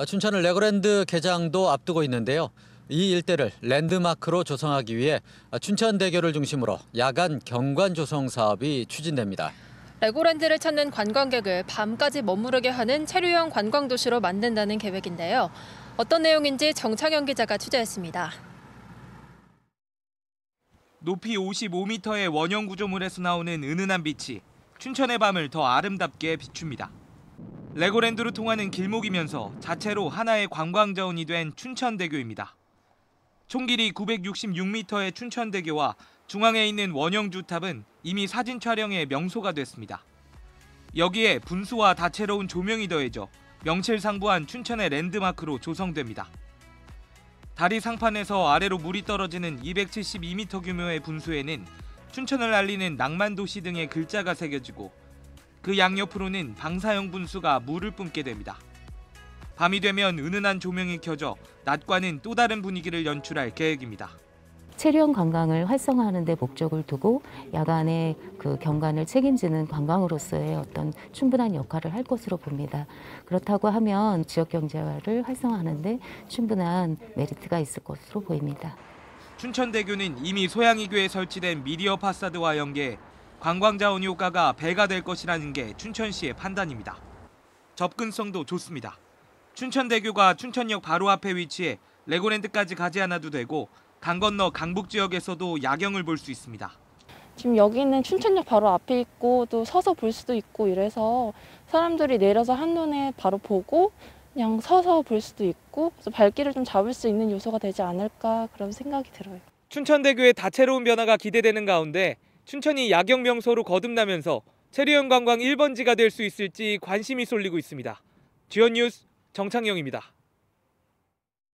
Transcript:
어, 춘천을 레고랜드 개장도 앞두고 있는데요. 이 일대를 랜드마크로 조성하기 위해 어, 춘천대교를 중심으로 야간 경관 조성 사업이 추진됩니다. 레고랜드를 찾는 관광객을 밤까지 머무르게 하는 체류형 관광도시로 만든다는 계획인데요. 어떤 내용인지 정창현 기자가 취재했습니다. 높이 55m의 원형 구조물에서 나오는 은은한 빛이 춘천의 밤을 더 아름답게 비춥니다. 레고랜드로 통하는 길목이면서 자체로 하나의 관광자원이 된 춘천대교입니다. 총 길이 966m의 춘천대교와 중앙에 있는 원형주탑은 이미 사진 촬영의 명소가 됐습니다. 여기에 분수와 다채로운 조명이 더해져 명실상부한 춘천의 랜드마크로 조성됩니다. 다리 상판에서 아래로 물이 떨어지는 272m 규모의 분수에는 춘천을 알리는 낭만도시 등의 글자가 새겨지고 그 양옆으로는 방사형 분수가 물을 뿜게 됩니다. 밤이 되면 은은한 조명이 켜져 낮과는 또 다른 분위기를 연출할 계획입니다. 체류형 관광을 활성화하는 데 목적을 두고 야간에 그 경관을 책임지는 관광으로서의 어떤 충분한 역할을 할 것으로 봅니다. 그렇다고 하면 지역 경제화를 활성화하는 데 충분한 메리트가 있을 것으로 보입니다. 춘천대교는 이미 소양이교에 설치된 미디어 파사드와 연계 관광자원 효과가 배가 될 것이라는 게 춘천시의 판단입니다. 접근성도 좋습니다. 춘천대교가 춘천역 바로 앞에 위치해 레고랜드까지 가지 않아도 되고 강 건너 강북 지역에서도 야경을 볼 수 있습니다. 지금 여기는 춘천역 바로 앞에 있고 또 서서 볼 수도 있고 이래서 사람들이 내려서 한눈에 바로 보고 그냥 서서 볼 수도 있고 그래서 발길을 좀 잡을 수 있는 요소가 되지 않을까 그런 생각이 들어요. 춘천대교의 다채로운 변화가 기대되는 가운데 춘천이 야경 명소로 거듭나면서 체류형 관광 1번지가 될 수 있을지 관심이 쏠리고 있습니다. 주연 뉴스 정창영입니다.